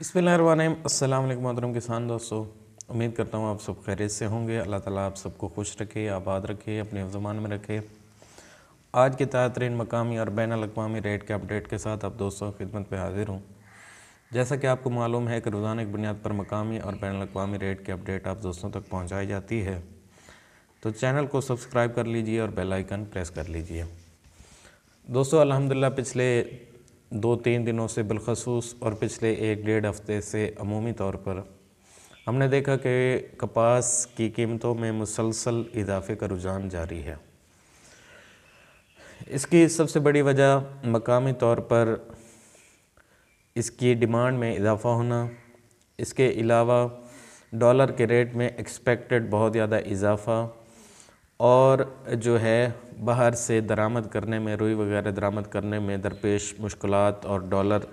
असल मोहतरम किसान दोस्तों उम्मीद करता हूँ आप सब खैरियत से होंगे अल्लाह ताला आप सबको खुश रखे आबाद रखे अपने जमान में रखे आज के तरीन मकामी और बैन अवी रेट के अपडेट के साथ आप दोस्तों खिदमत पर हाजिर हूँ जैसा कि आपको मालूम है कि रोज़ाना की बुनियाद पर मकामी और बैन अवी रेट की अपडेट आप दोस्तों तक पहुँचाई जाती है तो चैनल को सब्सक्राइब कर लीजिए और बेलाइकन प्रेस कर लीजिए दोस्तों अलहमदिल्ला पिछले दो तीन दिनों से बिलखसूस और पिछले एक डेढ़ हफ्ते से अमूमी तौर पर हमने देखा कि कपास की कीमतों में मुसलसल इजाफे का रुझान जारी है इसकी सबसे बड़ी वजह मकामी तौर पर इसकी डिमांड में इजाफा होना इसके अलावा डॉलर के रेट में एक्सपेक्टेड बहुत ज़्यादा इजाफा और जो है बाहर से दरामद करने में रुई वगैरह दरामद करने में दरपेश मुश्किल और डॉलर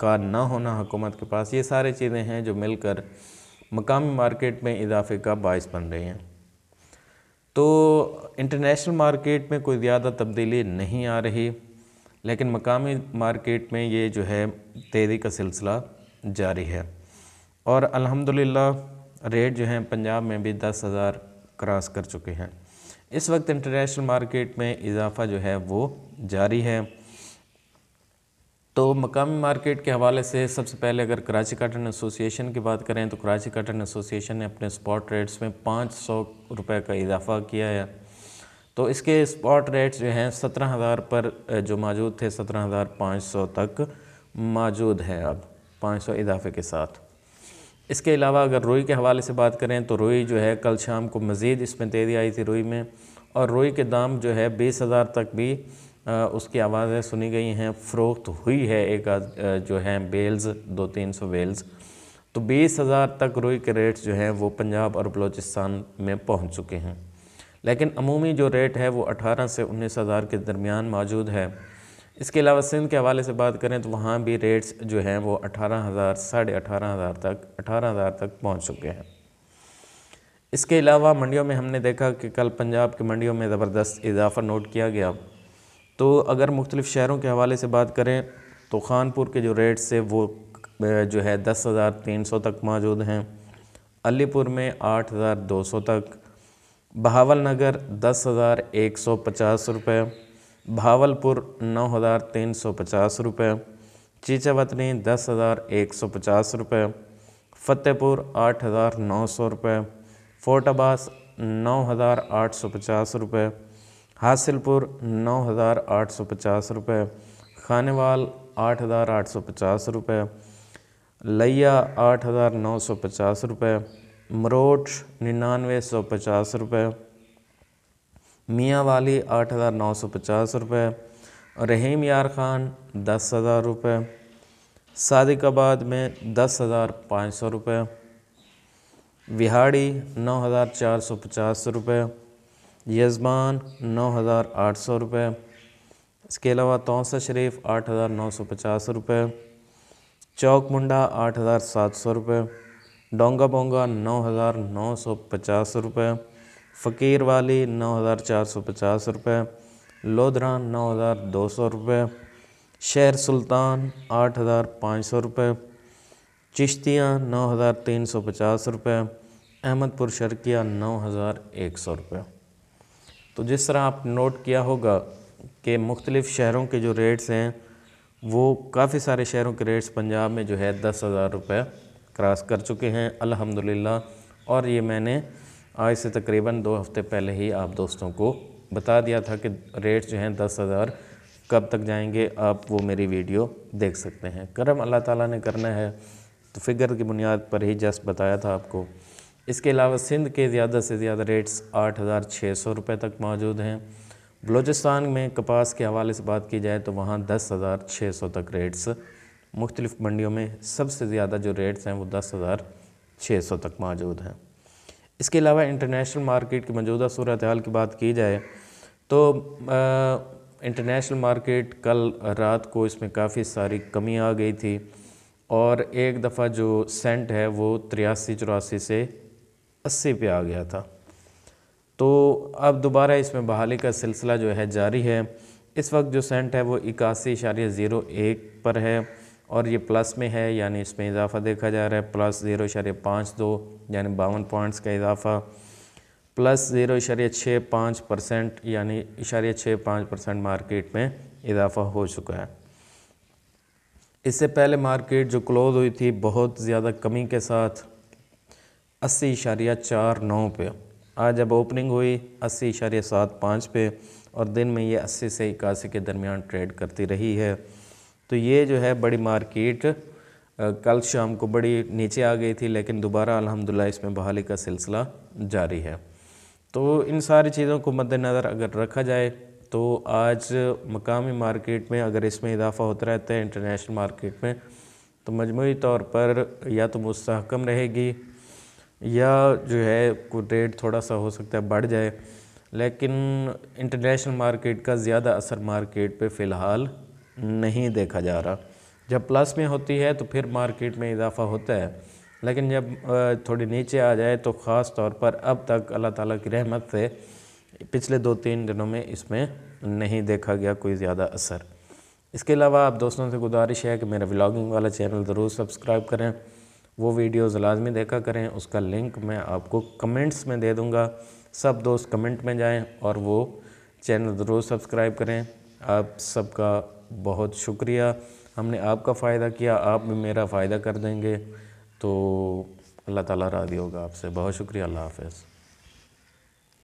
का ना होना हुकूमत के पास ये सारी चीज़ें हैं जो मिलकर मकामी मार्केट में इजाफे का बायस बन रही हैं तो इंटरनेशनल मार्केट में कोई ज़्यादा तब्दीली नहीं आ रही लेकिन मकामी मार्केट में ये जो है तेज़ी का सिलसिला जारी है और अलहमदिल्ला रेट जो है पंजाब में भी दस हज़ार क्रॉस कर चुके हैं इस वक्त इंटरनेशनल मार्केट में इजाफा जो है वो जारी है तो मकामी मार्केट के हवाले से सबसे पहले अगर कराची काटन एसोसिएशन की बात करें तो कराची काटन एसोसिएशन ने अपने स्पॉट रेट्स में पाँच सौ रुपये का इजाफा किया है तो इसके स्पॉट रेट्स जो हैं सत्रह हज़ार पर जो मौजूद थे सत्रह हज़ार पाँच सौ तक मौजूद है अब पाँच सौ इजाफे के साथ इसके अलावा अगर रोई के हवाले से बात करें तो रोई जो है कल शाम को मज़ीद इसमें तेज़ी आई थी रोई में और रोई के दाम जो है बीस हज़ार तक भी आ, उसकी आवाज़ें सुनी गई हैं फ़रोख्त हुई है एक जो है बेल्स दो तीन सौ बेल्स तो बीस हज़ार तक रोई के रेट्स जो हैं वो पंजाब और बलोचिस्तान में पहुँच चुके हैं लेकिन अमूमी जो रेट है वो अठारह से उन्नीस हज़ार के दरमियान मौजूद है इसके अलावा सिंध के हवाले से बात करें तो वहाँ भी रेट्स जो हैं वो अठारह हज़ार साढ़े अठारह हज़ार तक अठारह हज़ार तक पहुँच चुके हैं इसके अलावा मंडियों में हमने देखा कि कल पंजाब की मंडियों में ज़बरदस्त इजाफा नोट किया गया तो अगर मुख्तलिफ़ शहरों के हवाले से बात करें तो खानपुर के जो रेट्स है वो जो है दस हज़ार तीन सौ तक मौजूद हैं अलीपुर में आठ हज़ार दो सौ तक बहावल नगर दस हज़ार एक सौ पचास रुपये भावलपुर नौ हज़ार तीन सौ पचास रुपये चीचावतनी दस हज़ार एक सौ पचास रुपये फतेहपुर आठ हज़ार नौ सौ रुपये फोर्ट अब्बास नौ हज़ार आठ सौ पचास रुपये हासिलपुर नौ हज़ार आठ सौ पचास रुपये खानेवाल आठ हज़ार आठ सौ पचास रुपये लिया आठ हज़ार नौ सौ पचास रुपये मरोठ निन्यानवे सौ पचास रुपये मियाँ वाली आठ हज़ार नौ सौ पचास रुपये रहीम यार खान दस हज़ार रुपये आबाद में दस हज़ार पाँच सौ रुपये विहाड़ी नौ हज़ार चार सौ पचास रुपये यजमान नौ हज़ार आठ सौ रुपये इसके अलावा तोसा शरीफ आठ हज़ार नौ सौ पचास रुपये चौक मुंडा आठ हज़ार सात सौ रुपये डोंगा बोंगा नौ हज़ार नौ सौ पचास रुपये फ़कीर वाली नौ हज़ार चार सौ पचास रुपये लोधरा नौ हज़ार दो सौ रुपये शहर सुल्तान आठ हज़ार पाँच सौ रुपये चिश्तियाँ नौ हज़ार तीन सौ पचास रुपये अहमदपुर शर्किया नौ हज़ार एक सौ रुपये तो जिस तरह आप नोट किया होगा कि मुख्तलिफ़ शहरों के जो रेट्स हैं वो काफ़ी सारे शहरों के रेट्स पंजाब में जो है दस हज़ार रुपये क्रॉस कर चुके हैं अल्हम्दुलिल्लाह और ये मैंने आज से तकरीबन दो हफ्ते पहले ही आप दोस्तों को बता दिया था कि रेट जो हैं दस हज़ार कब तक जाएंगे आप वो मेरी वीडियो देख सकते हैं करम अल्लाह ताला ने करना है तो फिगर की बुनियाद पर ही जस्ट बताया था आपको इसके अलावा सिंध के ज़्यादा से ज़्यादा रेट्स आठ हज़ार छः सौ रुपये तक मौजूद हैं बलूचिस्तान में कपास के हवाले से बात की जाए तो वहाँ दस हज़ार छः सौ तक रेट्स मुख्तलिफ़ मंडियों में सबसे ज़्यादा जो रेट्स हैं वो दस हज़ार छः सौ तक मौजूद हैं इसके अलावा इंटरनेशनल मार्केट की मौजूदा सूरत हाल की बात की जाए तो इंटरनेशनल मार्केट कल रात को इसमें काफ़ी सारी कमी आ गई थी और एक दफ़ा जो सेंट है वो तिरासी चौरासी से अस्सी पे आ गया था तो अब दोबारा इसमें बहाली का सिलसिला जो है जारी है इस वक्त जो सेंट है वो इक्यासी इशारे ज़ीरो एक पर है और ये प्लस में है यानी इसमें इजाफा देखा जा रहा है प्लस ज़ीरो शरे पाँच दो यानी बावन पॉइंट्स का इजाफा प्लस ज़ीरो इशारे छः पाँच परसेंट यानी इशारे छः पाँच परसेंट मार्केट में इजाफा हो चुका है इससे पहले मार्केट जो क्लोज़ हुई थी बहुत ज़्यादा कमी के साथ अस्सी इशारिया चार नौ पे आज जब ओपनिंग हुई अस्सी इशारे सात पाँच पे और दिन में ये अस्सी से इक्यासी के दरमियान ट्रेड करती रही है तो ये जो है बड़ी मार्केट कल शाम को बड़ी नीचे आ गई थी लेकिन दोबारा अलहमदिल्ला इसमें बहाली का सिलसिला जारी है तो इन सारी चीज़ों को मद्दनज़र अगर रखा जाए तो आज मकामी मार्केट में अगर इसमें इजाफ़ा होता रहता है इंटरनेशनल मार्केट में तो मजमू तौर पर या तो मुस्तकम रहेगी या जो है रेट थोड़ा सा हो सकता है बढ़ जाए लेकिन इंटरनेशनल मार्केट का ज़्यादा असर मार्केट पे फ़िलहाल नहीं देखा जा रहा जब प्लस में होती है तो फिर मार्केट में इजाफा होता है लेकिन जब थोड़ी नीचे आ जाए तो ख़ास तौर पर अब तक अल्लाह ताला की रहमत से पिछले दो तीन दिनों में इसमें नहीं देखा गया कोई ज़्यादा असर इसके अलावा आप दोस्तों से गुजारिश है कि मेरा व्लॉगिंग वाला चैनल ज़रूर सब्सक्राइब करें वो वीडियोस लाजमी देखा करें उसका लिंक मैं आपको कमेंट्स में दे दूँगा सब दोस्त कमेंट में जाएँ और वो चैनल ज़रूर सब्सक्राइब करें आप सबका बहुत शुक्रिया हमने आपका फ़ायदा किया आप भी मेरा फ़ायदा कर देंगे तो अल्लाह ताला राज़ी होगा आपसे बहुत शुक्रिया अल्लाह हाफ़